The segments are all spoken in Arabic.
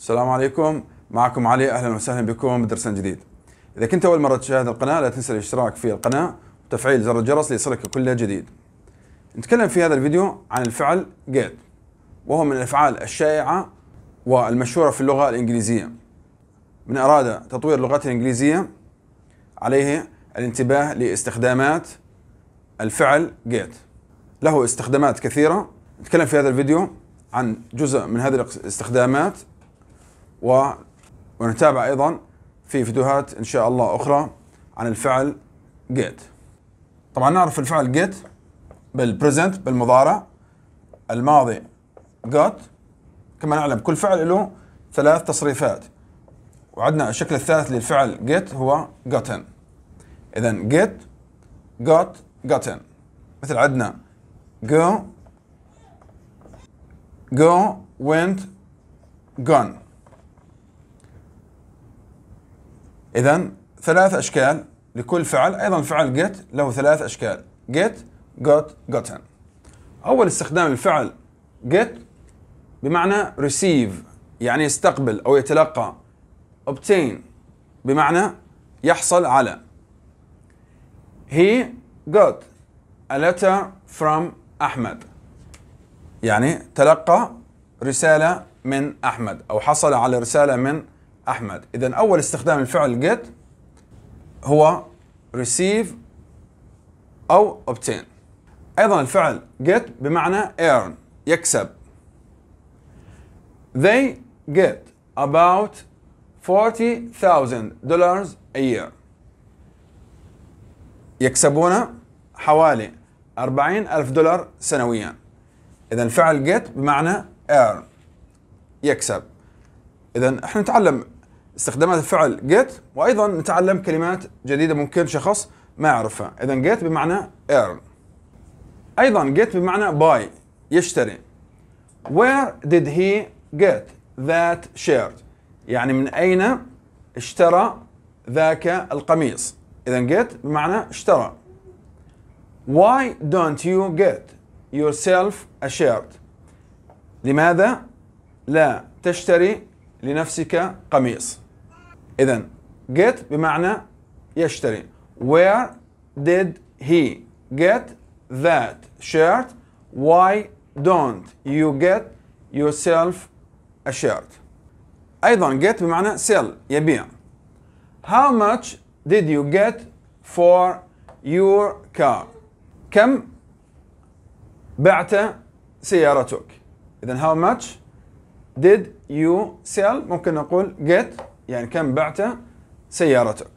السلام عليكم معكم علي اهلا وسهلا بكم بدرس جديد اذا كنت اول مره تشاهد القناه لا تنسى الاشتراك في القناه وتفعيل زر الجرس ليصلك كل جديد نتكلم في هذا الفيديو عن الفعل get وهو من الافعال الشائعه والمشهوره في اللغه الانجليزيه من اراد تطوير لغته الانجليزيه عليه الانتباه لاستخدامات الفعل get له استخدامات كثيره نتكلم في هذا الفيديو عن جزء من هذه الاستخدامات و ونتابع أيضا في فيديوهات إن شاء الله أخرى عن الفعل get طبعا نعرف الفعل get بالبريزنت بالمضارع الماضي got كما نعلم كل فعل له ثلاث تصريفات وعندنا الشكل الثالث للفعل get هو gotten إذا get got gotten مثل عندنا go go went gone إذا ثلاث أشكال لكل فعل أيضا فعل get له ثلاث أشكال get got gotten أول استخدام الفعل get بمعنى receive يعني يستقبل أو يتلقى obtain بمعنى يحصل على he got a letter from أحمد يعني تلقى رسالة من أحمد أو حصل على رسالة من احمد اذا اول استخدام الفعل get هو receive او obtain ايضا الفعل get بمعنى earn يكسب they get about 40,000 dollars a year يكسبون حوالي 40,000 ألف دولار سنويا إذا فعل get بمعنى earn يكسب إذا احنا نتعلم استخدامات الفعل get وايضا نتعلم كلمات جديده ممكن شخص ما يعرفها اذا get بمعنى earn ايضا get بمعنى buy يشتري where did he get that shirt يعني من اين اشترى ذاك القميص اذا get بمعنى اشترى why don't you get yourself a shirt لماذا لا تشتري لنفسك قميص اذا get بمعنى يشتري where did he get that shirt why don't you get yourself a shirt ايضا get بمعنى sell يبيع how much did you get for your car كم بعت سيارتك اذا how much did you sell ممكن نقول get يعني كم بعت سيارتك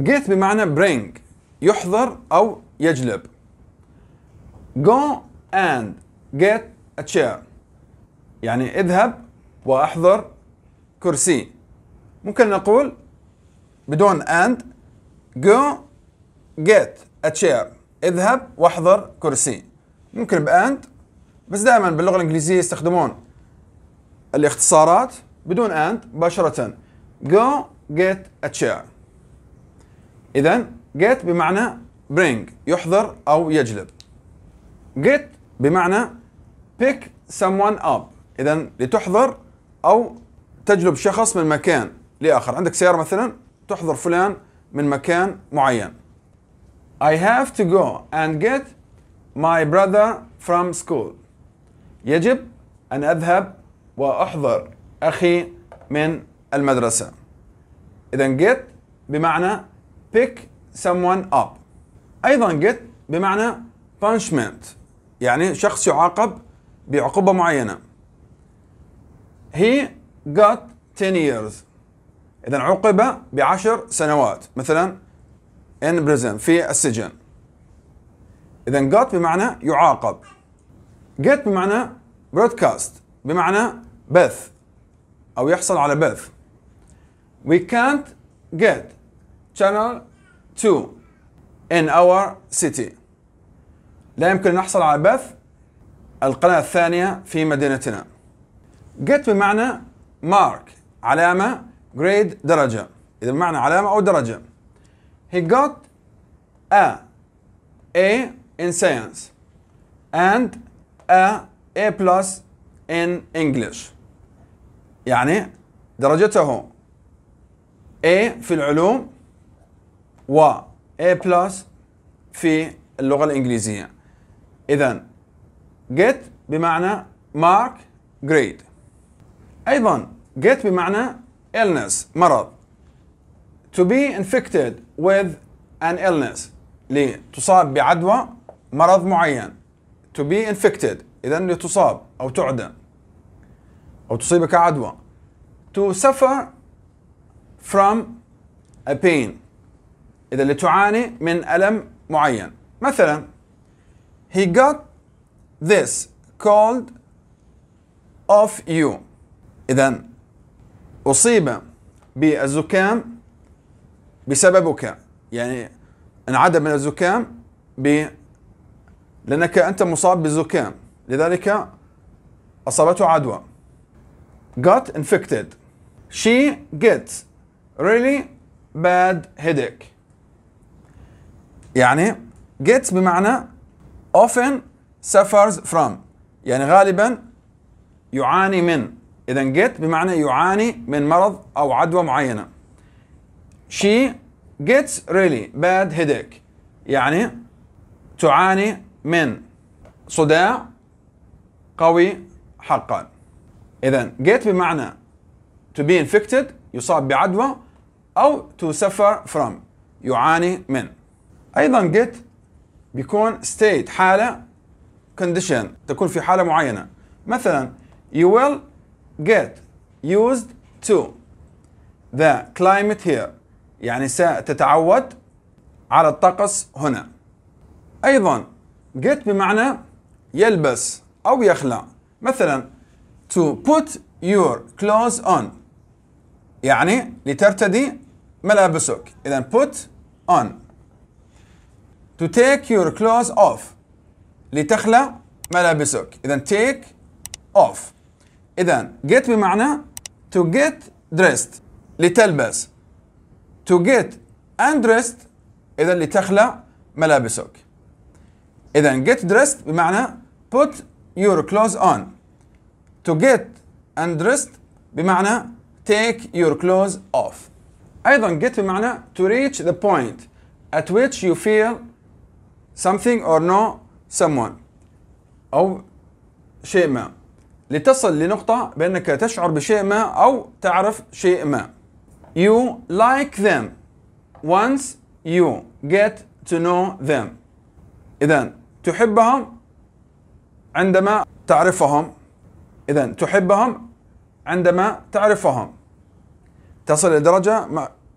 get بمعنى bring يحضر أو يجلب go and get a chair يعني اذهب واحضر كرسي ممكن نقول بدون and go get a chair اذهب واحضر كرسي ممكن باند بس دائما باللغه الانجليزيه يستخدمون الاختصارات بدون and مباشره go get a chair إذا get بمعنى bring يحضر أو يجلب get بمعنى pick someone up إذا لتحضر أو تجلب شخص من مكان لآخر عندك سيارة مثلا تحضر فلان من مكان معين I have to go and get my brother from school يجب أن أذهب وأحضر أخي من المدرسة إذا get بمعنى pick someone up أيضا get بمعنى punishment يعني شخص يعاقب بعقوبة معينة he got 10 years إذا عوقب بعشر سنوات مثلا in prison في السجن إذا got بمعنى يعاقب get بمعنى broadcast بمعنى بث أو يحصل على بث we can't get channel 2 in our city لا يمكن نحصل على بث القناة الثانية في مدينتنا get بمعنى mark علامة grade درجة إذا بمعنى علامة أو درجة he got a A in science and a A plus in English يعني درجته A في العلوم و A بلس في اللغة الإنجليزية إذا get بمعنى mark grade أيضا get بمعنى illness مرض to be infected with an illness لتصاب بعدوى مرض معين to be infected إذا لتصاب أو تعدى أو تصيبك عدوى to suffer from a pain إذا اللي تعاني من ألم معين مثلا he got this cold of you إذا أصيب بالزكام بسببك يعني انعدم من الزكام ب لأنك أنت مصاب بالزكام لذلك أصابته عدوى got infected she gets really bad headache يعني gets بمعنى often suffers from يعني غالبا يعاني من إذا get بمعنى يعاني من مرض أو عدوى معينة she gets really bad headache يعني تعاني من صداع قوي حقا إذا get بمعنى to be infected يصاب بعدوى أو to suffer from يعاني من أيضا get بيكون state حالة condition تكون في حالة معينة مثلا you will get used to the climate here يعني ستتعود على الطقس هنا أيضا get بمعنى يلبس أو يخلع مثلا to put your clothes on يعني لترتدي ملابسك إذا put on to take your clothes off لتخلع ملابسك إذا take off إذا get بمعنى to get dressed لتلبس to get undressed إذا لتخلع ملابسك إذا get dressed بمعنى put your clothes on to get undressed بمعنى take your clothes off ايضا get بمعنى to reach the point at which you feel something or know someone او شيء ما لتصل لنقطة بأنك تشعر بشيء ما أو تعرف شيء ما. You like them once you get to know them. إذا تحبهم عندما تعرفهم. إذا تحبهم عندما تعرفهم. تصل لدرجة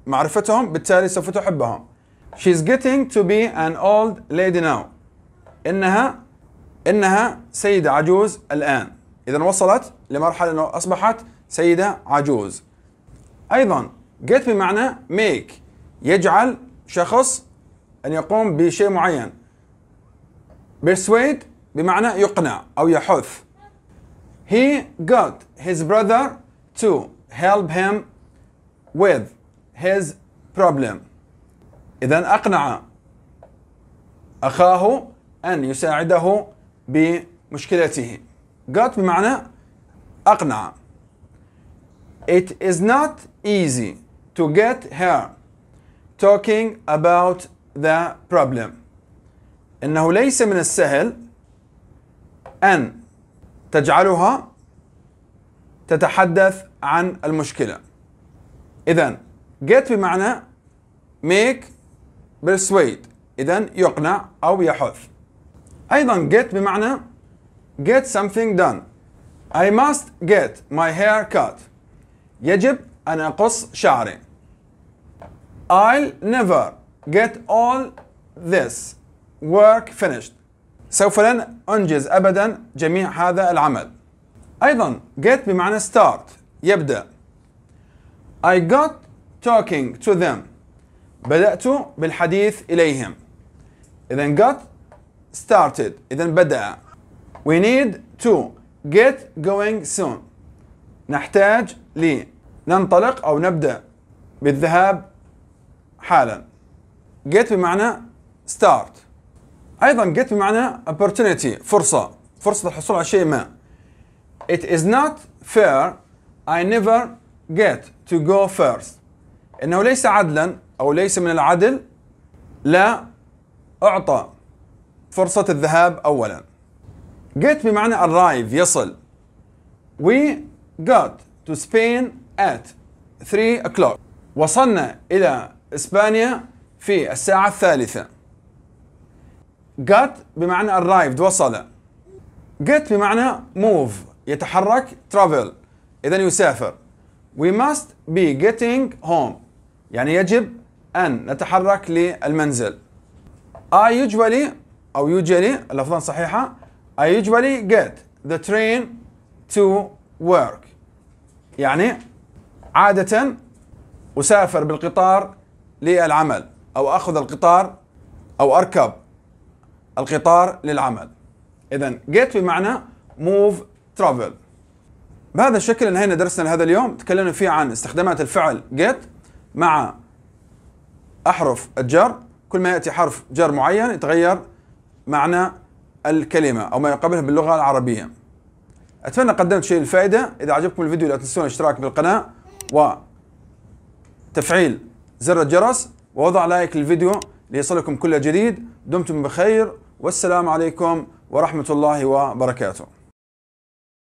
معرفتهم بالتالي سوف تحبهم She's getting to be an old lady now إنها إنها سيدة عجوز الآن إذا وصلت لمرحلة أنه أصبحت سيدة عجوز أيضا get بمعنى make يجعل شخص أن يقوم بشيء معين persuade بمعنى يقنع أو يحث he got his brother to help him with his problem إذا أقنع أخاه أن يساعده بمشكلته got بمعنى أقنع It is not easy to get her talking about the problem إنه ليس من السهل أن تجعلها تتحدث عن المشكلة إذا get بمعنى make persuade إذا يقنع أو يحث أيضا get بمعنى get something done I must get my hair cut يجب أن أقص شعري I'll never get all this work finished سوف لن أنجز أبدا جميع هذا العمل أيضا get بمعنى start يبدأ I got talking to them بدأت بالحديث إليهم إذا got started إذا بدأ we need to get going soon نحتاج لننطلق ننطلق أو نبدأ بالذهاب حالا get بمعنى start أيضا get بمعنى opportunity فرصة فرصة الحصول على شيء ما It is not fair I never get to go first انه ليس عدلا او ليس من العدل لا اعطى فرصه الذهاب اولا get بمعنى arrive يصل we got to Spain at 3 o'clock وصلنا الى اسبانيا في الساعه الثالثه got بمعنى arrived وصل get بمعنى move يتحرك travel إذا يسافر we must be getting home يعني يجب أن نتحرك للمنزل I آه، usually أو usually الأفضل صحيحة I آه، usually get the train to work يعني عادة أسافر بالقطار للعمل أو أخذ القطار أو أركب القطار للعمل إذا get بمعنى move travel بهذا الشكل انهينا درسنا لهذا اليوم تكلمنا فيه عن استخدامات الفعل get مع أحرف الجر كل ما يأتي حرف جر معين يتغير معنى الكلمة أو ما يقابلها باللغة العربية أتمنى قدمت شيء الفائدة إذا عجبكم الفيديو لا تنسون الاشتراك بالقناة وتفعيل زر الجرس ووضع لايك للفيديو ليصلكم كل جديد دمتم بخير والسلام عليكم ورحمة الله وبركاته